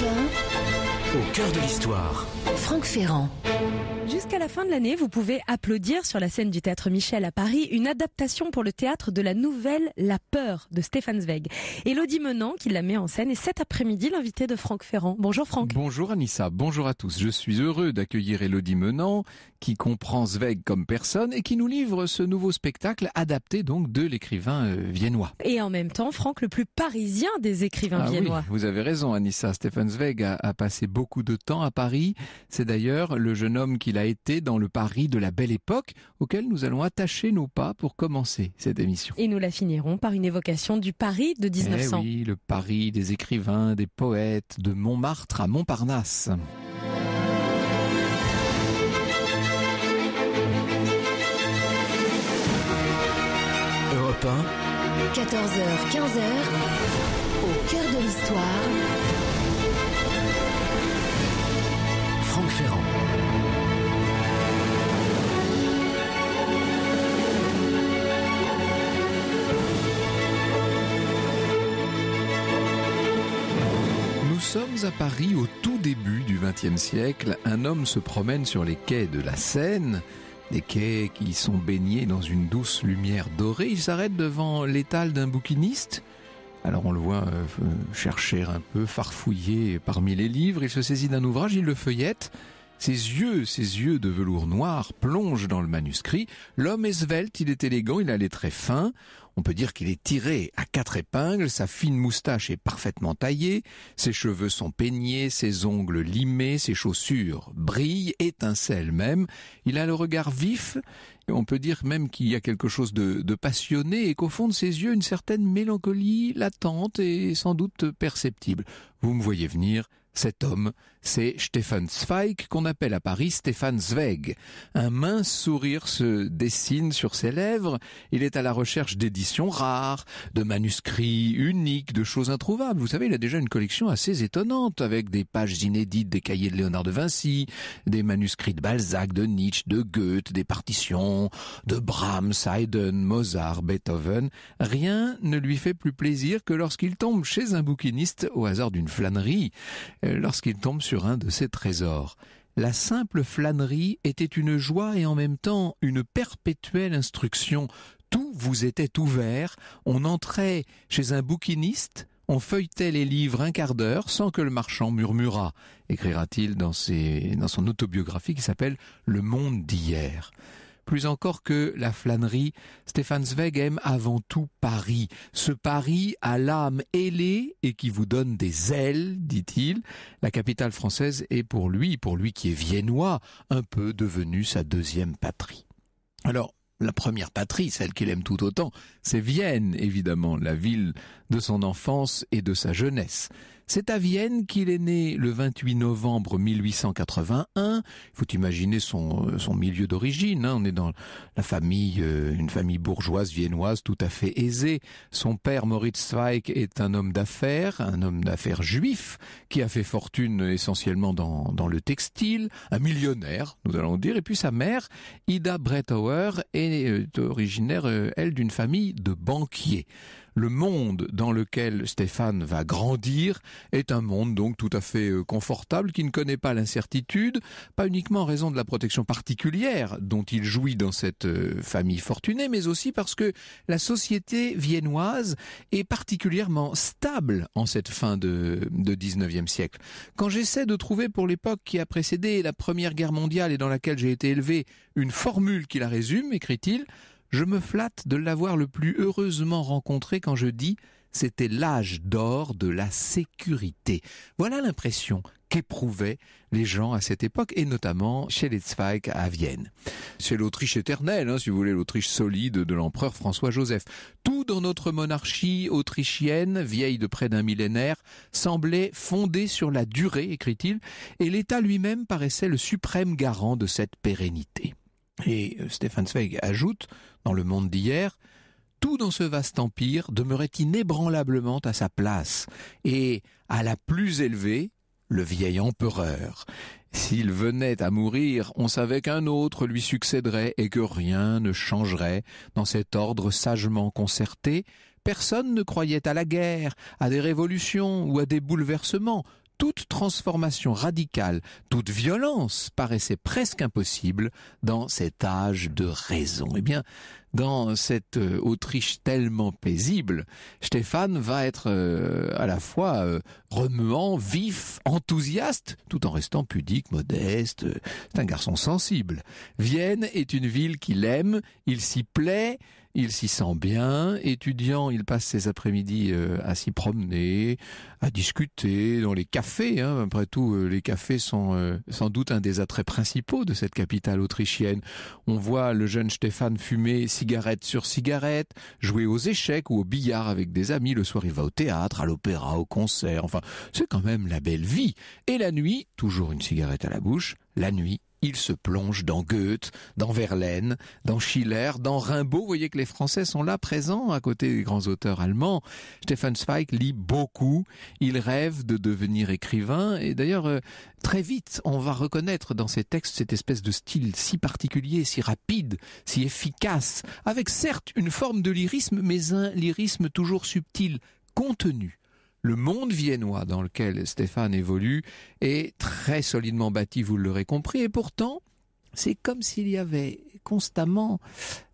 人。Au cœur de l'histoire. Franck Ferrand. Jusqu'à la fin de l'année, vous pouvez applaudir sur la scène du théâtre Michel à Paris une adaptation pour le théâtre de la nouvelle La peur de Stéphane Zweig. Elodie Menant, qui la met en scène, est cet après-midi l'invité de Franck Ferrand. Bonjour Franck. Bonjour Anissa, bonjour à tous. Je suis heureux d'accueillir Elodie Menant, qui comprend Zweig comme personne et qui nous livre ce nouveau spectacle adapté donc de l'écrivain euh, viennois. Et en même temps, Franck, le plus parisien des écrivains ah viennois. vous avez raison Anissa, Stéphane Zweig a, a passé beaucoup beaucoup de temps à Paris. C'est d'ailleurs le jeune homme qu'il a été dans le Paris de la belle époque auquel nous allons attacher nos pas pour commencer cette émission. Et nous la finirons par une évocation du Paris de 1900. Eh oui, le Paris des écrivains, des poètes, de Montmartre à Montparnasse. Europe 1. 14h, 15h, au cœur de l'histoire. Franck Ferrand. Nous sommes à Paris au tout début du XXe siècle. Un homme se promène sur les quais de la Seine des quais qui sont baignés dans une douce lumière dorée. Il s'arrête devant l'étal d'un bouquiniste alors on le voit euh, euh, chercher un peu, farfouiller parmi les livres, il se saisit d'un ouvrage, il le feuillette, ses yeux, ses yeux de velours noir plongent dans le manuscrit. L'homme est svelte, il est élégant, il a les traits fins. On peut dire qu'il est tiré à quatre épingles, sa fine moustache est parfaitement taillée, ses cheveux sont peignés, ses ongles limés, ses chaussures brillent, étincellent même. Il a le regard vif, et on peut dire même qu'il y a quelque chose de, passionné et qu'au fond de ses yeux une certaine mélancolie latente et sans doute perceptible. Vous me voyez venir, cet homme, c'est Stefan Zweig qu'on appelle à Paris Stéphane Zweig. Un mince sourire se dessine sur ses lèvres. Il est à la recherche d'éditions rares, de manuscrits uniques, de choses introuvables. Vous savez, il a déjà une collection assez étonnante avec des pages inédites des cahiers de Léonard de Vinci, des manuscrits de Balzac, de Nietzsche, de Goethe, des partitions de Brahms, Haydn, Mozart, Beethoven. Rien ne lui fait plus plaisir que lorsqu'il tombe chez un bouquiniste au hasard d'une flânerie, euh, lorsqu'il tombe un de ses trésors. La simple flânerie était une joie et en même temps une perpétuelle instruction. Tout vous était ouvert, on entrait chez un bouquiniste, on feuilletait les livres un quart d'heure sans que le marchand murmurât, écrira-t-il dans, dans son autobiographie qui s'appelle Le monde d'hier. Plus encore que la flânerie, Stéphane Zweig aime avant tout Paris. Ce Paris à l'âme ailée et qui vous donne des ailes, dit-il. La capitale française est pour lui, pour lui qui est viennois, un peu devenue sa deuxième patrie. Alors, la première patrie, celle qu'il aime tout autant, c'est Vienne, évidemment, la ville de son enfance et de sa jeunesse. C'est à Vienne qu'il est né le 28 novembre 1881. Il faut imaginer son, euh, milieu d'origine. Hein. On est dans la famille, euh, une famille bourgeoise viennoise tout à fait aisée. Son père, Moritz Zweig, est un homme d'affaires, un homme d'affaires juif qui a fait fortune essentiellement dans, le textile, un millionnaire, nous allons dire. Et puis sa mère, Ida Brettauer, est euh, originaire, elle, d'une famille de banquiers le monde dans lequel Stéphane va grandir est un monde donc tout à fait euh, confortable qui ne connaît pas l'incertitude, pas uniquement en raison de la protection particulière dont il jouit dans cette euh, famille fortunée, mais aussi parce que la société viennoise est particulièrement stable en cette fin de, de 19 siècle. Quand j'essaie de trouver pour l'époque qui a précédé la Première Guerre mondiale et dans laquelle j'ai été élevé une formule qui la résume, écrit-il, je me flatte de l'avoir le plus heureusement rencontré quand je dis c'était l'âge d'or de la sécurité. Voilà l'impression qu'éprouvaient les gens à cette époque, et notamment chez les Zweig à Vienne. C'est l'Autriche éternelle, hein, si vous voulez, l'Autriche solide de l'empereur François-Joseph. Tout dans notre monarchie autrichienne, vieille de près d'un millénaire, semblait fondée sur la durée, écrit-il, et l'État lui-même paraissait le suprême garant de cette pérennité. Et euh, Stefan Zweig ajoute dans le monde d'hier, tout dans ce vaste empire demeurait inébranlablement à sa place, et à la plus élevée, le vieil empereur. S'il venait à mourir, on savait qu'un autre lui succéderait et que rien ne changerait dans cet ordre sagement concerté. Personne ne croyait à la guerre, à des révolutions ou à des bouleversements toute transformation radicale, toute violence paraissait presque impossible dans cet âge de raison. Eh bien, dans cette euh, Autriche tellement paisible, Stéphane va être euh, à la fois euh, remuant, vif, enthousiaste, tout en restant pudique, modeste. C'est un garçon sensible. Vienne est une ville qu'il aime, il s'y plaît, il s'y sent bien. Étudiant, il passe ses après-midi euh, à s'y promener, à discuter dans les cafés. Hein. Après tout, euh, les cafés sont euh, sans doute un des attraits principaux de cette capitale autrichienne. On voit le jeune Stéphane fumer cigarette sur cigarette, jouer aux échecs ou au billard avec des amis. Le soir, il va au théâtre, à l'opéra, au concert. Enfin, c'est quand même la belle vie. Et la nuit, toujours une cigarette à la bouche, la nuit, il se plonge dans Goethe, dans Verlaine, dans Schiller, dans Rimbaud. Vous voyez que les Français sont là présents à côté des grands auteurs allemands. Stefan Zweig lit beaucoup. Il rêve de devenir écrivain. Et d'ailleurs, euh, très vite, on va reconnaître dans ses textes cette espèce de style si particulier, si rapide, si efficace, avec certes une forme de lyrisme, mais un lyrisme toujours subtil, contenu. Le monde viennois dans lequel Stéphane évolue est très solidement bâti, vous l'aurez compris, et pourtant, c'est comme s'il y avait constamment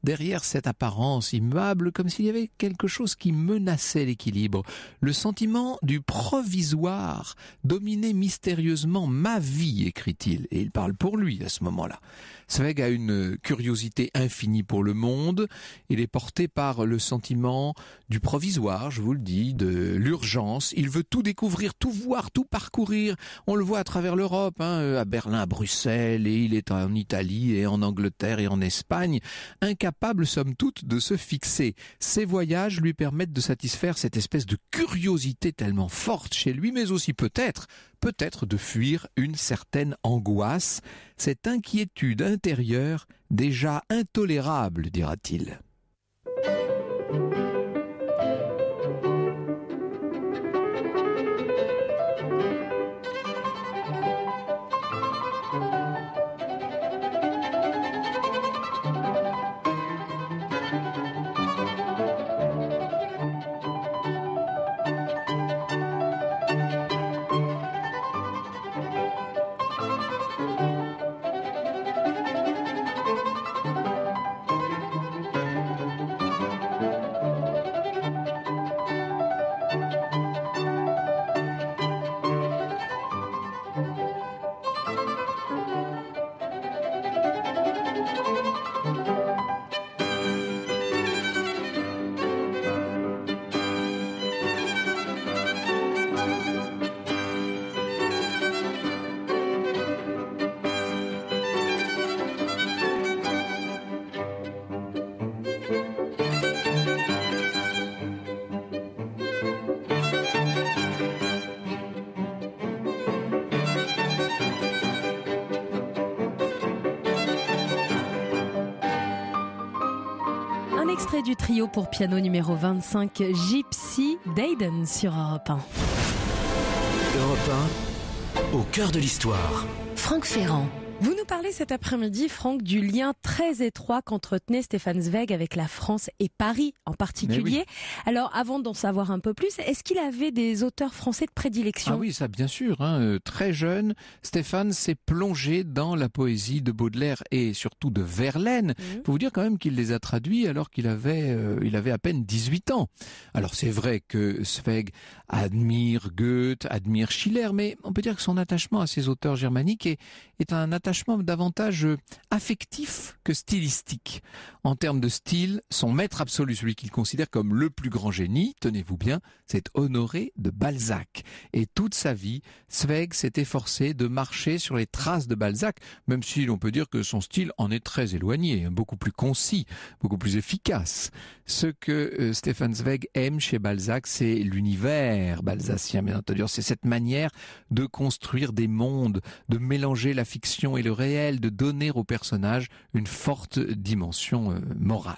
Derrière cette apparence immuable, comme s'il y avait quelque chose qui menaçait l'équilibre, le sentiment du provisoire dominait mystérieusement ma vie, écrit-il, et il parle pour lui à ce moment-là. Sveg a une curiosité infinie pour le monde, il est porté par le sentiment du provisoire, je vous le dis, de l'urgence, il veut tout découvrir, tout voir, tout parcourir, on le voit à travers l'Europe, hein, à Berlin, à Bruxelles, et il est en Italie et en Angleterre et en Espagne, capable somme toute de se fixer. Ses voyages lui permettent de satisfaire cette espèce de curiosité tellement forte chez lui, mais aussi peut-être, peut-être de fuir une certaine angoisse, cette inquiétude intérieure déjà intolérable, dira-t-il. Un extrait du trio pour piano numéro 25, Gypsy Dayden sur Europe 1. Europe 1, au cœur de l'histoire. Franck Ferrand. Vous nous parlez cet après-midi, Franck, du lien très étroit qu'entretenait Stéphane Zweig avec la France et Paris en particulier. Alors, avant d'en savoir un peu plus, est-ce qu'il avait des auteurs français de prédilection Ah oui, ça bien sûr. Hein. Euh, très jeune, Stéphane s'est plongé dans la poésie de Baudelaire et surtout de Verlaine. Il mmh. faut vous dire quand même qu'il les a traduits alors qu'il avait, euh, il avait à peine 18 ans. Alors, c'est vrai que Zweig admire Goethe, admire Schiller, mais on peut dire que son attachement à ces auteurs germaniques est, est un attachement attachement davantage euh, affectif que stylistique. En termes de style, son maître absolu, celui qu'il considère comme le plus grand génie, tenez-vous bien, c'est Honoré de Balzac. Et toute sa vie, Zweig s'est efforcé de marcher sur les traces de Balzac, même si l'on peut dire que son style en est très éloigné, hein, beaucoup plus concis, beaucoup plus efficace. Ce que euh, Stefan Zweig aime chez Balzac, c'est l'univers balzacien, bien entendu. C'est cette manière de construire des mondes, de mélanger la fiction le réel, de donner au personnage une forte dimension euh, morale.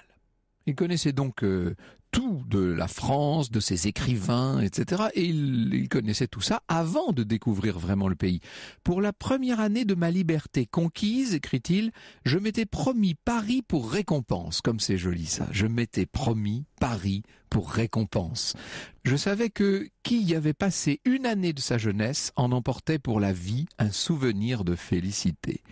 Il connaissait donc euh, tout de la France, de ses écrivains, etc. Et il, connaissait tout ça avant de découvrir vraiment le pays. Pour la première année de ma liberté conquise, écrit-il, je m'étais promis Paris pour récompense. Comme c'est joli ça. Je m'étais promis Paris pour récompense. Je savais que qui y avait passé une année de sa jeunesse en emportait pour la vie un souvenir de félicité.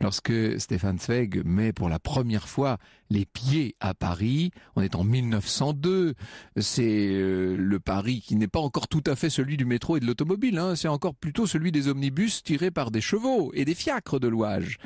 Lorsque Stéphane Zweig met pour la première fois les pieds à Paris. On est en 1902. C'est euh, le Paris qui n'est pas encore tout à fait celui du métro et de l'automobile. Hein. C'est encore plutôt celui des omnibus tirés par des chevaux et des fiacres de l'ouage.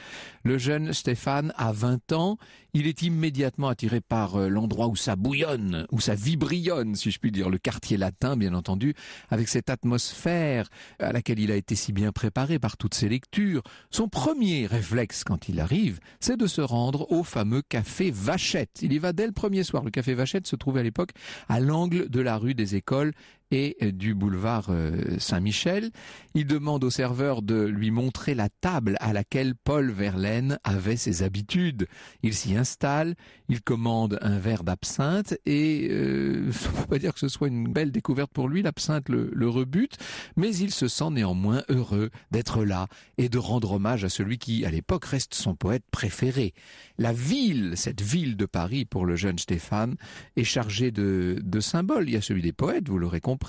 Le jeune Stéphane a 20 ans. Il est immédiatement attiré par euh, l'endroit où ça bouillonne, où ça vibrillonne, si je puis dire, le quartier latin, bien entendu, avec cette atmosphère à laquelle il a été si bien préparé par toutes ses lectures. Son premier réflexe quand il arrive, c'est de se rendre au fameux café Vachette. Il y va dès le premier soir. Le café Vachette se trouvait à l'époque à l'angle de la rue des Écoles et euh, du boulevard euh, Saint-Michel. Il demande au serveur de lui montrer la table à laquelle Paul Verlaine avait ses habitudes. Il s'y installe, il commande un verre d'absinthe et euh, faut pas dire que ce soit une belle découverte pour lui, l'absinthe le, rebute, mais il se sent néanmoins heureux d'être là et de rendre hommage à celui qui, à l'époque, reste son poète préféré. La ville, cette ville de Paris pour le jeune Stéphane, est chargée de, de symboles. Il y a celui des poètes, vous l'aurez compris,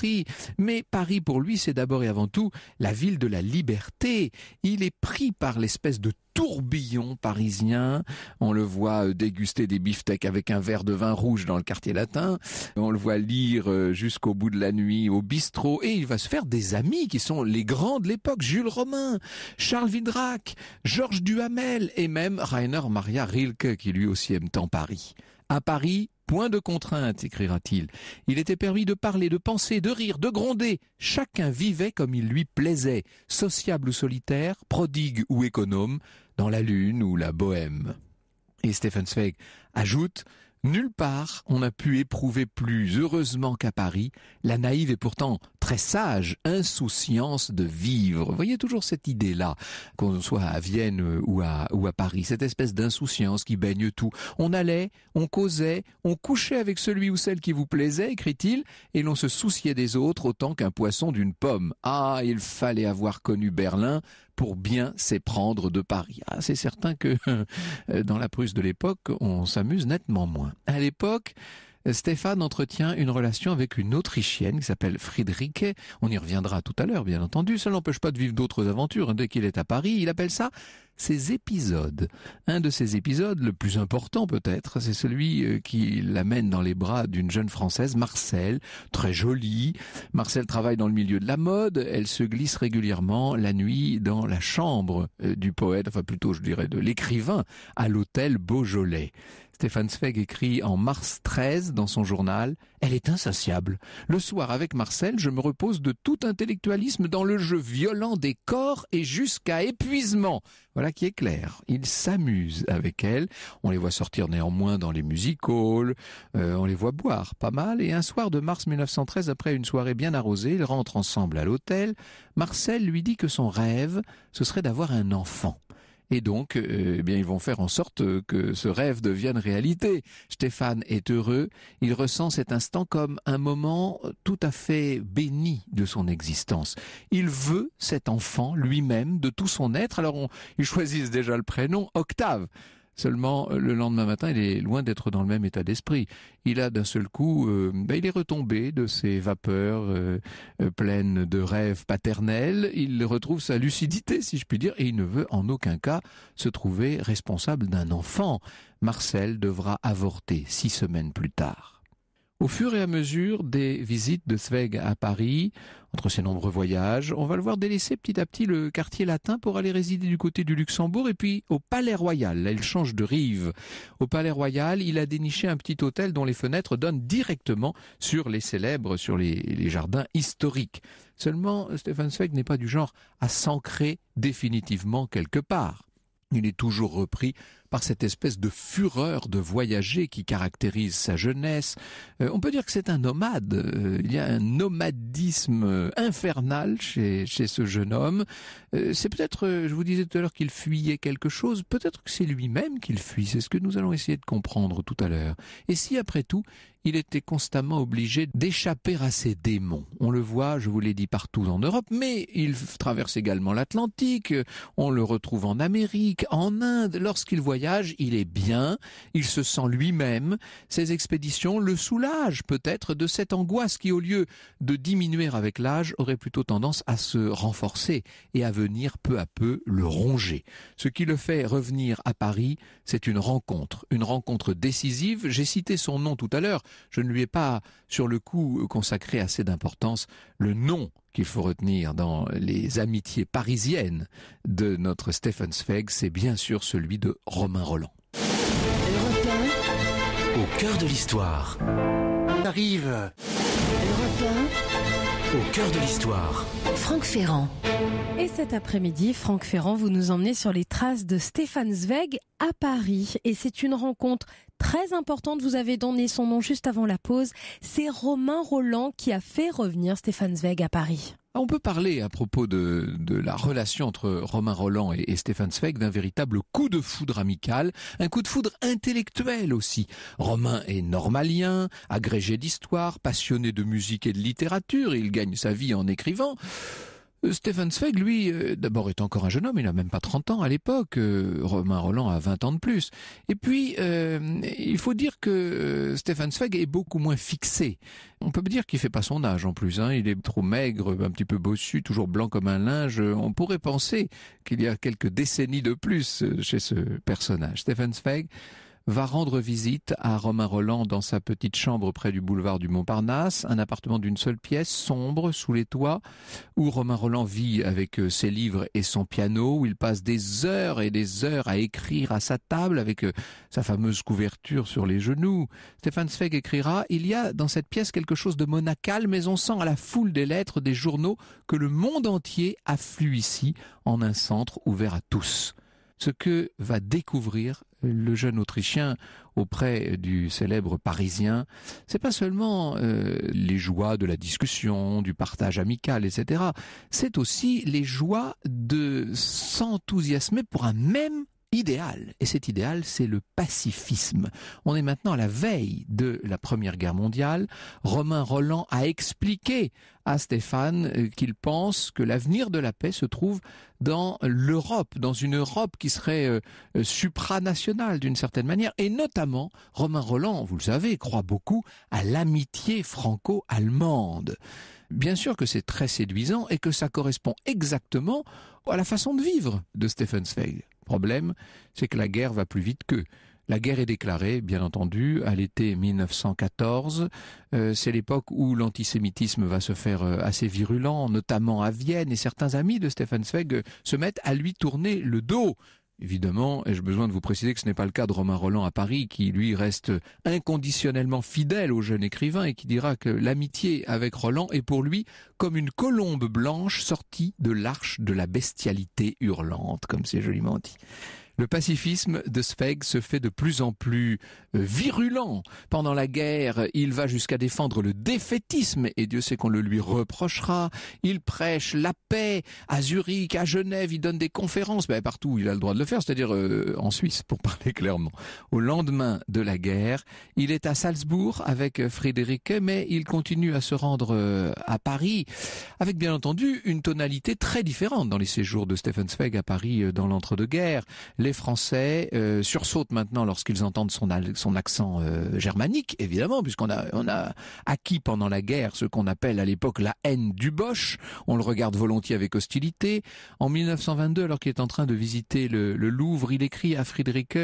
mais Paris, pour lui, c'est d'abord et avant tout la ville de la liberté. Il est pris par l'espèce de tourbillon parisien. On le voit euh, déguster des beefsteaks avec un verre de vin rouge dans le quartier latin. On le voit lire euh, jusqu'au bout de la nuit au bistrot. Et il va se faire des amis qui sont les grands de l'époque. Jules Romain, Charles Vidrac, Georges Duhamel et même Rainer Maria Rilke qui lui aussi aime tant Paris. À Paris, point de contraintes, écrira-t-il. Il était permis de parler, de penser, de rire, de gronder. Chacun vivait comme il lui plaisait, sociable ou solitaire, prodigue ou économe, dans la lune ou la bohème. Et Stephen Zweig ajoute Nulle part on n'a pu éprouver plus heureusement qu'à Paris la naïve et pourtant très sage, insouciance de vivre. Vous voyez toujours cette idée-là, qu'on soit à Vienne ou à, ou à Paris, cette espèce d'insouciance qui baigne tout. On allait, on causait, on couchait avec celui ou celle qui vous plaisait, écrit-il, et l'on se souciait des autres autant qu'un poisson d'une pomme. Ah, il fallait avoir connu Berlin pour bien s'éprendre de Paris. Ah, c'est certain que euh, dans la Prusse de l'époque, on s'amuse nettement moins. À l'époque, Stéphane entretient une relation avec une Autrichienne qui s'appelle Friederike. On y reviendra tout à l'heure, bien entendu. Ça n'empêche pas de vivre d'autres aventures. Hein. Dès qu'il est à Paris, il appelle ça ses épisodes. Un de ces épisodes, le plus important peut-être, c'est celui euh, qui l'amène dans les bras d'une jeune Française, Marcel, très jolie. Marcel travaille dans le milieu de la mode, elle se glisse régulièrement la nuit dans la chambre euh, du poète, enfin plutôt je dirais de l'écrivain, à l'hôtel Beaujolais. Stéphane Zweig écrit en mars 13 dans son journal Elle est insatiable. Le soir avec Marcel, je me repose de tout intellectualisme dans le jeu violent des corps et jusqu'à épuisement. Voilà qui est clair. Ils s'amusent avec elle. On les voit sortir néanmoins dans les music halls. Euh, on les voit boire pas mal. Et un soir de mars 1913, après une soirée bien arrosée, ils rentrent ensemble à l'hôtel. Marcel lui dit que son rêve, ce serait d'avoir un enfant. Et donc, euh, eh bien, ils vont faire en sorte euh, que ce rêve devienne réalité. Stéphane est heureux. Il ressent cet instant comme un moment tout à fait béni de son existence. Il veut cet enfant lui-même de tout son être. Alors, ils choisissent déjà le prénom Octave. Seulement, euh, le lendemain matin, il est loin d'être dans le même état d'esprit. Il a d'un seul coup, euh, ben, il est retombé de ses vapeurs euh, pleines de rêves paternels. Il retrouve sa lucidité, si je puis dire, et il ne veut en aucun cas se trouver responsable d'un enfant. Marcel devra avorter six semaines plus tard. Au fur et à mesure des visites de Zweig à Paris, entre ses nombreux voyages, on va le voir délaisser petit à petit le quartier latin pour aller résider du côté du Luxembourg et puis au Palais Royal. Là, il change de rive. Au Palais Royal, il a déniché un petit hôtel dont les fenêtres donnent directement sur les célèbres, sur les, jardins historiques. Seulement, Stefan Zweig n'est pas du genre à s'ancrer définitivement quelque part. Il est toujours repris par cette espèce de fureur de voyager qui caractérise sa jeunesse. Euh, on peut dire que c'est un nomade. Euh, il y a un nomadisme euh, infernal chez, ce jeune homme. c'est peut-être, je vous disais tout à l'heure qu'il fuyait quelque chose, peut-être que c'est lui-même qu'il fuit. C'est ce que nous allons essayer de comprendre tout à l'heure. Et si après tout, il était constamment obligé d'échapper à ses démons. On le voit, je vous l'ai dit, partout en Europe, mais il traverse également l'Atlantique, on le retrouve en Amérique, en Inde, lorsqu'il voyage il est bien, il se sent lui-même, ses expéditions le soulagent peut-être de cette angoisse qui, au lieu de diminuer avec l'âge, aurait plutôt tendance à se renforcer et à venir peu à peu le ronger. Ce qui le fait revenir à Paris, c'est une rencontre, une rencontre décisive. J'ai cité son nom tout à l'heure, je ne lui ai pas, sur le coup, consacré assez d'importance. Le nom qu'il faut retenir dans les amitiés parisiennes de notre Stephen Zweig, c'est bien sûr celui de Romain Roland. Au cœur de l'histoire. arrive. Europe Au cœur de l'histoire. Franck Ferrand. Et cet après-midi, Franck Ferrand, vous nous emmenez sur les traces de Stéphane Zweig à Paris. Et c'est une rencontre très importante. Vous avez donné son nom juste avant la pause. C'est Romain Roland qui a fait revenir Stéphane Zweig à Paris. On peut parler à propos de, la relation entre Romain Roland et, et Stéphane Zweig d'un véritable coup de foudre amical, un coup de foudre intellectuel aussi. Romain est normalien, agrégé d'histoire, passionné de musique et de littérature, il gagne sa vie en écrivant. Euh, Stephen Zweig, lui, euh, d'abord est encore un jeune homme, il n'a même pas 30 ans à l'époque, euh, Romain Roland a 20 ans de plus. Et puis, il faut dire que Stephen Zweig est beaucoup moins fixé. On peut dire qu'il fait pas son âge en plus, hein. il est trop maigre, un petit peu bossu, toujours blanc comme un linge. On pourrait penser qu'il y a quelques décennies de plus chez ce personnage. Stephen Zweig, va rendre visite à Romain Roland dans sa petite chambre près du boulevard du Montparnasse, un appartement d'une seule pièce, sombre, sous les toits, où Romain Roland vit avec euh, ses livres et son piano, où il passe des heures et des heures à écrire à sa table avec euh, sa fameuse couverture sur les genoux. Stéphane Zweig écrira Il y a dans cette pièce quelque chose de monacal, mais on sent à la foule des lettres, des journaux, que le monde entier afflue ici en un centre ouvert à tous. Ce que va découvrir le jeune Autrichien auprès du célèbre Parisien, c'est pas seulement euh, les joies de la discussion, du partage amical, etc. C'est aussi les joies de s'enthousiasmer pour un même idéal. Et cet idéal, c'est le pacifisme. On est maintenant à la veille de la Première Guerre mondiale. Romain Roland a expliqué à Stéphane euh, qu'il pense que l'avenir de la paix se trouve dans l'Europe, dans une Europe qui serait euh, euh, supranationale d'une certaine manière. Et notamment, Romain Roland, vous le savez, croit beaucoup à l'amitié franco-allemande. Bien sûr que c'est très séduisant et que ça correspond exactement à la façon de vivre de Stéphane Zweig. Le problème, c'est que la guerre va plus vite qu'eux. La guerre est déclarée, bien entendu, à l'été 1914. Euh, c'est l'époque où l'antisémitisme va se faire euh, assez virulent, notamment à Vienne, et certains amis de Stefan Zweig euh, se mettent à lui tourner le dos. Évidemment, ai-je besoin de vous préciser que ce n'est pas le cas de Romain Roland à Paris, qui lui reste inconditionnellement fidèle au jeune écrivain et qui dira que l'amitié avec Roland est pour lui comme une colombe blanche sortie de l'arche de la bestialité hurlante, comme c'est joliment dit. Le pacifisme de Zweig se fait de plus en plus euh, virulent. Pendant la guerre, il va jusqu'à défendre le défaitisme, et Dieu sait qu'on le lui reprochera. Il prêche la paix à Zurich, à Genève, il donne des conférences, mais ben, partout il a le droit de le faire, c'est-à-dire euh, en Suisse, pour parler clairement. Au lendemain de la guerre, il est à Salzbourg avec euh, Frédéric, mais il continue à se rendre à Paris, avec bien entendu une tonalité très différente dans les séjours de Stephen Zweig à Paris dans l'entre-deux-guerres. Les Français euh, sursautent maintenant lorsqu'ils entendent son, accent euh, germanique, évidemment, puisqu'on a, on a acquis pendant la guerre ce qu'on appelle à l'époque la haine du Bosch. On le regarde volontiers avec hostilité. En 1922, alors qu'il est en train de visiter le, Louvre, il écrit à Friederike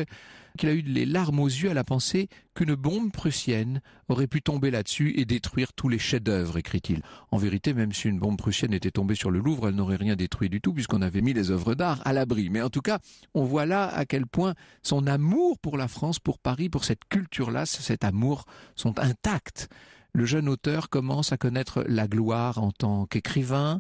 qu'il a eu les larmes aux yeux à la pensée qu'une bombe prussienne aurait pu tomber là-dessus et détruire tous les chefs-d'œuvre, écrit-il. En vérité, même si une bombe prussienne était tombée sur le Louvre, elle n'aurait rien détruit du tout puisqu'on avait mis les œuvres d'art à l'abri. Mais en tout cas, on voit là à quel point son amour pour la France, pour Paris, pour cette culture-là, cet amour sont intacts le jeune auteur commence à connaître la gloire en tant qu'écrivain,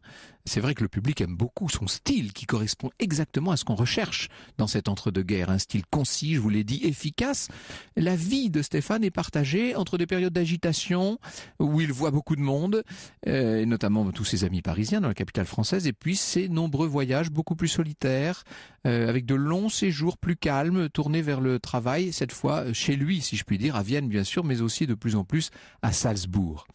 c'est vrai que le public aime beaucoup son style qui correspond exactement à ce qu'on recherche dans cet entre-deux-guerres. Un style concis, je vous l'ai dit, efficace. La vie de Stéphane est partagée entre des périodes d'agitation où il voit beaucoup de monde, euh, et notamment tous ses amis parisiens dans la capitale française, et puis ses nombreux voyages beaucoup plus solitaires, euh, avec de longs séjours plus calmes, tournés vers le travail, cette fois chez lui, si je puis dire, à Vienne bien sûr, mais aussi de plus en plus à Salzbourg.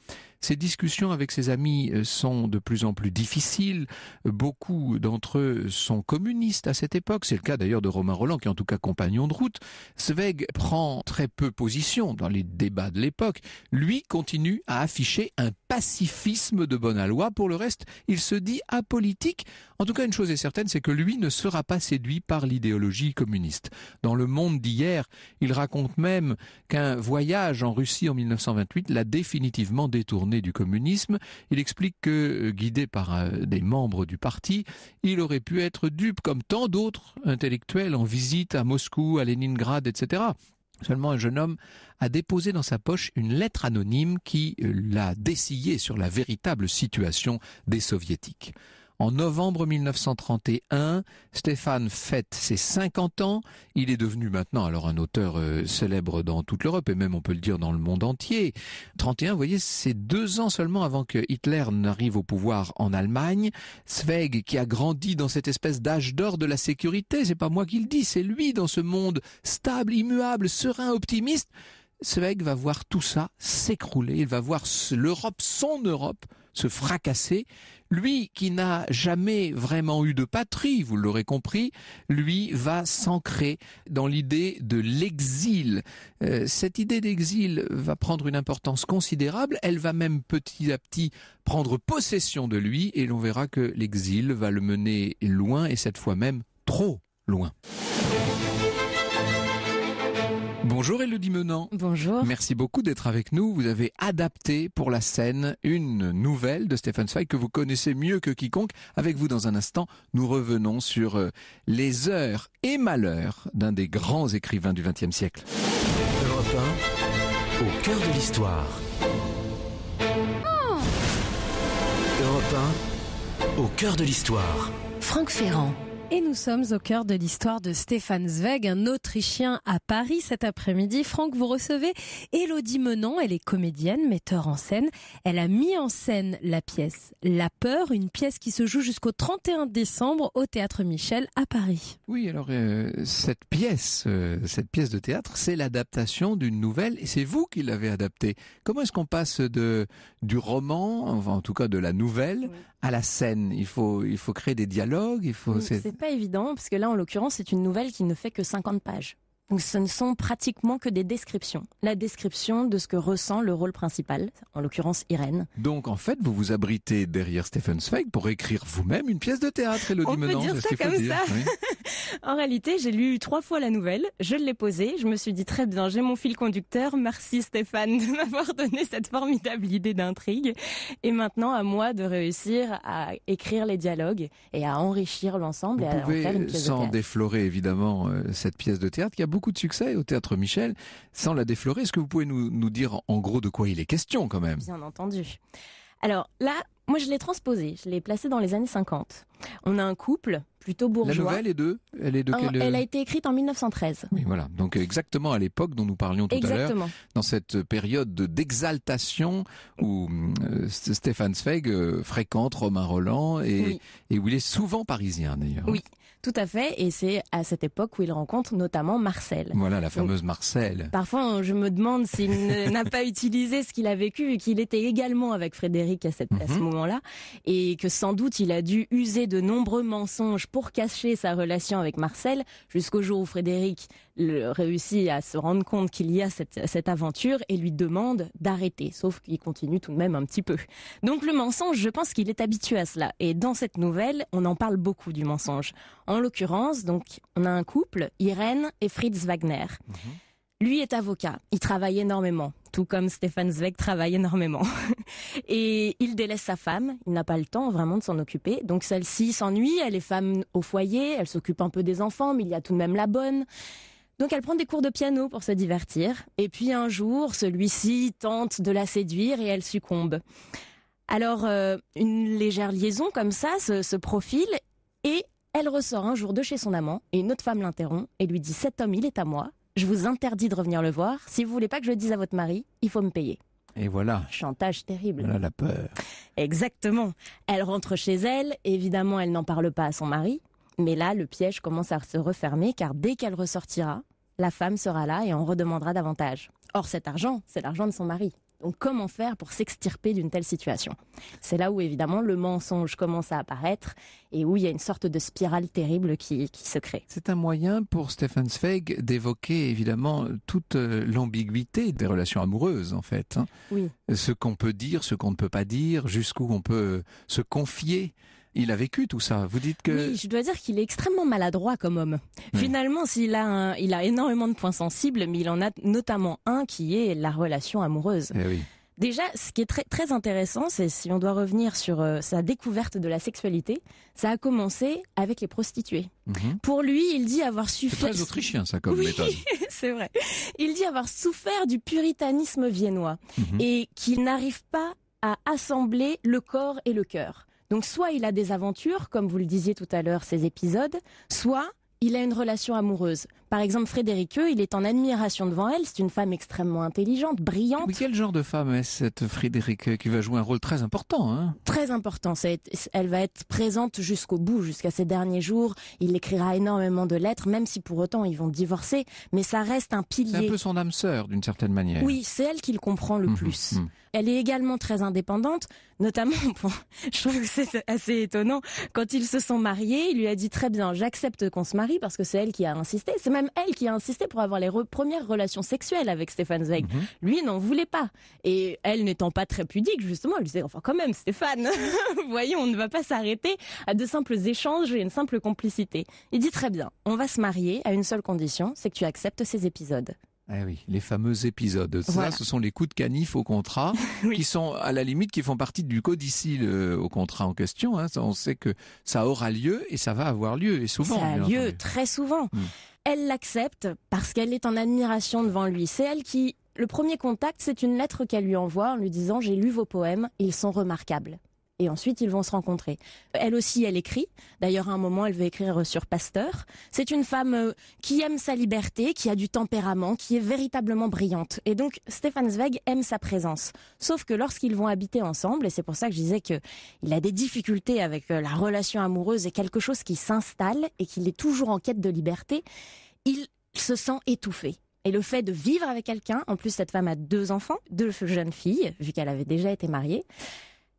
Ses discussions avec ses amis euh, sont de plus en plus difficiles. Beaucoup d'entre eux sont communistes à cette époque. C'est le cas d'ailleurs de Romain Roland, qui est en tout cas compagnon de route. Zweig prend très peu position dans les débats de l'époque. Lui continue à afficher un pacifisme de bonne aloi. Pour le reste, il se dit apolitique. En tout cas, une chose est certaine, c'est que lui ne sera pas séduit par l'idéologie communiste. Dans Le Monde d'hier, il raconte même qu'un voyage en Russie en 1928 l'a définitivement détourné du communisme, il explique que, euh, guidé par euh, des membres du parti, il aurait pu être dupe comme tant d'autres intellectuels en visite à Moscou, à Leningrad, etc. Seulement un jeune homme a déposé dans sa poche une lettre anonyme qui euh, l'a dessillé sur la véritable situation des soviétiques. En novembre 1931, Stéphane fête ses 50 ans. Il est devenu maintenant alors un auteur euh, célèbre dans toute l'Europe et même on peut le dire dans le monde entier. 31, vous voyez, c'est deux ans seulement avant que Hitler n'arrive au pouvoir en Allemagne. Zweig, qui a grandi dans cette espèce d'âge d'or de la sécurité, c'est pas moi qui le dis, c'est lui dans ce monde stable, immuable, serein, optimiste. Zweig va voir tout ça s'écrouler. Il va voir l'Europe, son Europe, se fracasser. Lui qui n'a jamais vraiment eu de patrie, vous l'aurez compris, lui va s'ancrer dans l'idée de l'exil. Euh, cette idée d'exil va prendre une importance considérable, elle va même petit à petit prendre possession de lui et l'on verra que l'exil va le mener loin et cette fois même trop loin. Bonjour Elodie Menant. Bonjour. Merci beaucoup d'être avec nous. Vous avez adapté pour la scène une nouvelle de Stephen Zweig que vous connaissez mieux que quiconque. Avec vous dans un instant, nous revenons sur euh, les heures et malheurs d'un des grands écrivains du XXe siècle. au cœur de l'histoire. Oh. Europe 1, au cœur de l'histoire. Franck Ferrand. Et nous sommes au cœur de l'histoire de Stéphane Zweig, un Autrichien à Paris cet après-midi. Franck, vous recevez Elodie Menon, elle est comédienne, metteur en scène. Elle a mis en scène la pièce La Peur, une pièce qui se joue jusqu'au 31 décembre au Théâtre Michel à Paris. Oui, alors euh, cette pièce, euh, cette pièce de théâtre, c'est l'adaptation d'une nouvelle et c'est vous qui l'avez adaptée. Comment est-ce qu'on passe de du roman, enfin en tout cas de la nouvelle, à la scène Il faut il faut créer des dialogues, il faut pas évident, parce que là, en l'occurrence, c'est une nouvelle qui ne fait que 50 pages. Donc ce ne sont pratiquement que des descriptions. La description de ce que ressent le rôle principal, en l'occurrence Irène. Donc en fait, vous vous abritez derrière Stephen Zweig pour écrire vous-même une pièce de théâtre, et On peut dire ça comme ça. en réalité, j'ai lu trois fois la nouvelle, je l'ai posée, je me suis dit très bien, j'ai mon fil conducteur, merci Stéphane de m'avoir donné cette formidable idée d'intrigue. Et maintenant, à moi de réussir à écrire les dialogues et à enrichir l'ensemble et à faire une pièce de théâtre. déflorer évidemment euh, cette pièce de théâtre qui a beaucoup de succès au Théâtre Michel. Sans la déflorer, est-ce que vous pouvez nous, nous dire en gros de quoi il est question quand même Bien entendu. Alors là, moi je l'ai transposé, je l'ai placé dans les années 50. On a un couple plutôt bourgeois. La nouvelle est de, elle est de Elle a été écrite en 1913. Oui, voilà. Donc exactement à l'époque dont nous parlions tout à l'heure, dans cette période d'exaltation où euh, Stéphane Zweig euh, fréquente Romain Roland et, et où il est souvent parisien d'ailleurs. Hein. Oui. Tout à fait, et c'est à cette époque où il rencontre notamment Marcel. Voilà, la fameuse Marcel. Parfois, je me demande s'il n'a pas utilisé ce qu'il a vécu, et qu'il était également avec Frédéric à, cette, ce mhm. moment-là, et que sans doute il a dû user de nombreux mensonges pour cacher sa relation avec Marcel, jusqu'au jour où Frédéric réussit à se rendre compte qu'il y a cette, cette aventure et lui demande d'arrêter, sauf qu'il continue tout de même un petit peu. Donc le mensonge, je pense qu'il est habitué à cela, et dans cette nouvelle, on en parle beaucoup du mensonge. En l'occurrence, donc, on a un couple, Irène et Fritz Wagner. Mhm. Lui est avocat, il travaille énormément, tout comme Stéphane Zweig travaille énormément. Et il délaisse sa femme, il n'a pas le temps vraiment de s'en occuper. Donc celle-ci s'ennuie, elle est femme au foyer, elle s'occupe un peu des enfants, mais il y a tout de même la bonne. Donc elle prend des cours de piano pour se divertir. Et puis un jour, celui-ci tente de la séduire et elle succombe. Alors euh, une légère liaison comme ça se profile et elle ressort un jour de chez son amant et une autre femme l'interrompt et lui dit Cet homme, il est à moi. Je vous interdis de revenir le voir. Si vous voulez pas que je le dise à votre mari, il faut me payer. Et voilà. Chantage terrible. Voilà la peur. Exactement. Elle rentre chez elle. Évidemment, elle n'en parle pas à son mari. Mais là, le piège commence à se refermer car dès qu'elle ressortira, la femme sera là et en redemandera davantage. Or, cet argent, c'est l'argent de son mari. Donc comment faire pour s'extirper d'une telle situation C'est là où évidemment le mensonge commence à apparaître et où il y a une sorte de spirale terrible qui, se crée. C'est un moyen pour Stefan Zweig d'évoquer évidemment toute euh, l'ambiguïté des relations amoureuses en fait. Hein. Ce qu'on peut dire, ce qu'on ne peut pas dire, jusqu'où on peut se confier il a vécu tout ça. Vous dites que... Oui, je dois dire qu'il est extrêmement maladroit comme homme. Finalement, s'il a il a énormément de points sensibles, mais il en a notamment un qui est la relation amoureuse. Eh Déjà, ce qui est très, très intéressant, c'est si on doit revenir sur euh, sa découverte de la sexualité, ça a commencé avec les prostituées. Mhm. Pour lui, il dit avoir souffert. Très autrichien, ça, comme oui, c'est vrai. Il dit avoir souffert du puritanisme viennois mhm. et qu'il n'arrive pas à assembler le corps et le cœur. Donc soit il a des aventures, comme vous le disiez tout à l'heure, ces épisodes, soit il a une relation amoureuse par exemple, Frédéric il est en admiration devant elle. C'est une femme extrêmement intelligente, brillante. Mais quel genre de femme est cette Frédéric qui va jouer un rôle très important hein Très important. Elle va être présente jusqu'au bout, jusqu'à ses derniers jours. Il écrira énormément de lettres, même si pour autant ils vont divorcer. Mais ça reste un pilier. C'est un peu son âme sœur, d'une certaine manière. Oui, c'est elle qui le comprend le mhm, plus. Mhm. Elle est également très indépendante, notamment Je trouve que c'est assez étonnant. Quand ils se sont mariés, il lui a dit très bien, j'accepte qu'on se marie parce que c'est elle qui a insisté. C'est elle qui a insisté pour avoir les premières relations sexuelles avec Stéphane Zweig. Mhm. Lui n'en voulait pas. Et elle n'étant pas très pudique, justement, elle disait, enfin quand même Stéphane, voyons, on ne va pas s'arrêter à de simples échanges et une simple complicité. Il dit très bien, on va se marier à une seule condition, c'est que tu acceptes ces épisodes. Ah oui, les fameux épisodes. Ça, ce sont les coups de canif au contrat, qui sont à la limite, qui font partie du codicile euh, au contrat en question. Hein. on sait que ça aura lieu et ça va avoir lieu, et souvent. Ça a lieu très souvent. Hmm elle l'accepte parce qu'elle est en admiration devant lui. C'est elle qui... Le premier contact, c'est une lettre qu'elle lui envoie en lui disant ⁇ J'ai lu vos poèmes, ils sont remarquables ⁇ et ensuite ils vont se rencontrer. Elle aussi, elle écrit. D'ailleurs, à un moment, elle veut écrire sur Pasteur. C'est une femme euh, qui aime sa liberté, qui a du tempérament, qui est véritablement brillante. Et donc, Stéphane Zweig aime sa présence. Sauf que lorsqu'ils vont habiter ensemble, et c'est pour ça que je disais que il a des difficultés avec euh, la relation amoureuse et quelque chose qui s'installe et qu'il est toujours en quête de liberté, il se sent étouffé. Et le fait de vivre avec quelqu'un, en plus cette femme a deux enfants, deux jeunes filles, vu qu'elle avait déjà été mariée,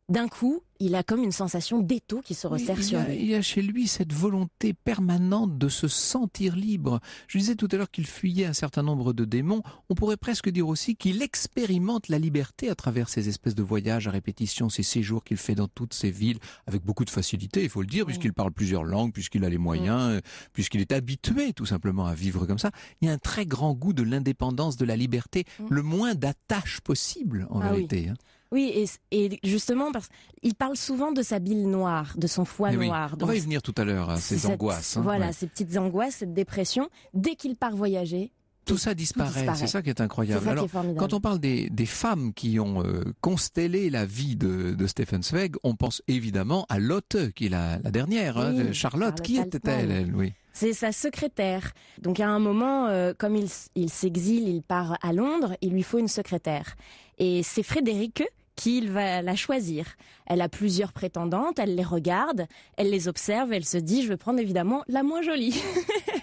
d'un coup, il a comme une sensation d'étau qui se resserre sur lui. Il y a chez lui cette volonté permanente de se sentir libre. Je disais tout à l'heure qu'il fuyait un certain nombre de démons. On pourrait presque dire aussi qu'il expérimente la liberté à travers ces espèces de voyages à répétition, ces séjours qu'il fait dans toutes ces villes, avec beaucoup de facilité, il faut le dire, puisqu'il parle plusieurs langues, puisqu'il a les moyens, euh, puisqu'il est habitué tout simplement à vivre comme ça. Il y a un très grand goût de l'indépendance, de la liberté, le moins d'attache possible en ah vérité. Hein. Oui, et, justement, parce qu'il parle souvent de sa bile noire, de son foie noir. On va y venir tout à l'heure, euh, ces angoisses. Hein, voilà, ces petites angoisses, cette dépression. Dès qu'il part voyager, tout ça disparaît, c'est ça qui est incroyable. Alors, quand on parle des, femmes qui ont euh, constellé la vie de, Stephen Zweig, on pense évidemment à Lotte, qui est la, dernière, hein, Charlotte. Qui était-elle, oui c'est sa secrétaire. Donc à un moment, euh, comme il s'exile, il part à Londres, il lui faut une secrétaire. Et c'est Frédéric qu'il va la choisir. Elle a plusieurs prétendantes, elle les regarde, elle les observe, elle se dit je vais prendre évidemment la moins jolie.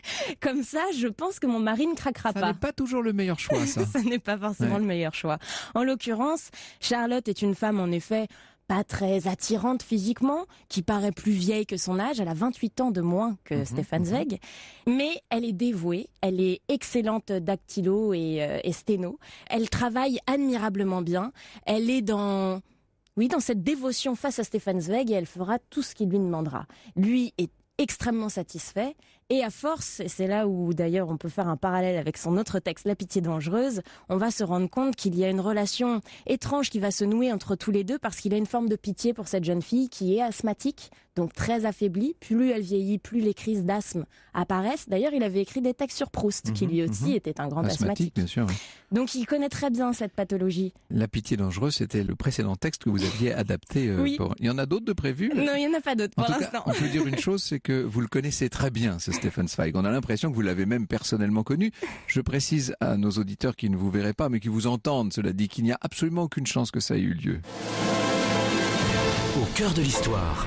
Comme ça, je pense que mon mari ne craquera pas. Ça n'est pas toujours le meilleur choix, ça. ça n'est pas forcément le meilleur choix. En l'occurrence, Charlotte est une femme en effet pas très attirante physiquement, qui paraît plus vieille que son âge. Elle a 28 ans de moins que mhm, Stéphane mhm. Zweig. Mais elle est dévouée, elle est excellente dactylo euh, et, sténo. Elle travaille admirablement bien. Elle est dans... Oui, dans cette dévotion face à Stéphane Zweig, et elle fera tout ce qu'il lui demandera. Lui est extrêmement satisfait et à force, et c'est là où d'ailleurs on peut faire un parallèle avec son autre texte, La pitié dangereuse, on va se rendre compte qu'il y a une relation étrange qui va se nouer entre tous les deux parce qu'il a une forme de pitié pour cette jeune fille qui est asthmatique, donc très affaiblie. Plus elle vieillit, plus les crises d'asthme apparaissent. D'ailleurs, il avait écrit des textes sur Proust, qui lui mhm, aussi mhm. était un grand asthmatique. Bien sûr, Donc il connaît très bien cette pathologie. La pitié dangereuse, c'était le précédent texte que vous aviez adapté. Euh, il y en a d'autres de prévus Non, il n'y en a pas d'autres pour l'instant. On peut dire une chose, c'est que vous le connaissez très bien, ce Stephen Zweig. On a l'impression que vous l'avez même personnellement connu. Je précise à nos auditeurs qui ne vous verraient pas, mais qui vous entendent, cela dit, qu'il n'y a absolument aucune chance que ça ait eu lieu. Au cœur de l'histoire.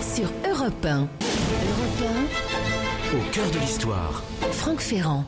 Sur Europe 1. Europe 1. Au cœur de l'histoire. Franck Ferrand.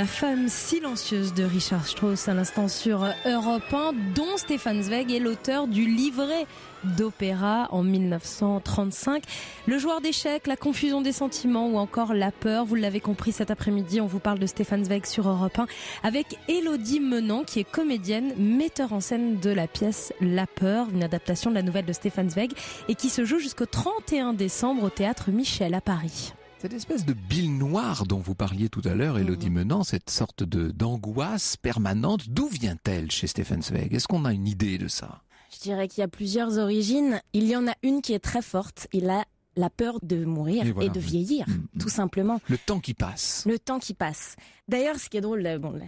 La femme silencieuse de Richard Strauss à l'instant sur Europe 1, dont Stéphane Zweig est l'auteur du livret d'opéra en 1935. Le joueur d'échecs, la confusion des sentiments ou encore la peur, vous l'avez compris cet après-midi, on vous parle de Stéphane Zweig sur Europe 1 avec Elodie Menant qui est comédienne, metteur en scène de la pièce La peur, une adaptation de la nouvelle de Stéphane Zweig et qui se joue jusqu'au 31 décembre au théâtre Michel à Paris. Cette espèce de bile noire dont vous parliez tout à l'heure, Elodie mhm. Menant, cette sorte de d'angoisse permanente, d'où vient-elle chez Stephen Zweig Est-ce qu'on a une idée de ça Je dirais qu'il y a plusieurs origines. Il y en a une qui est très forte. Il a la peur de mourir et, de vieillir, mm, mm. tout simplement. Le temps qui passe. Le temps qui passe. D'ailleurs, ce qui est drôle,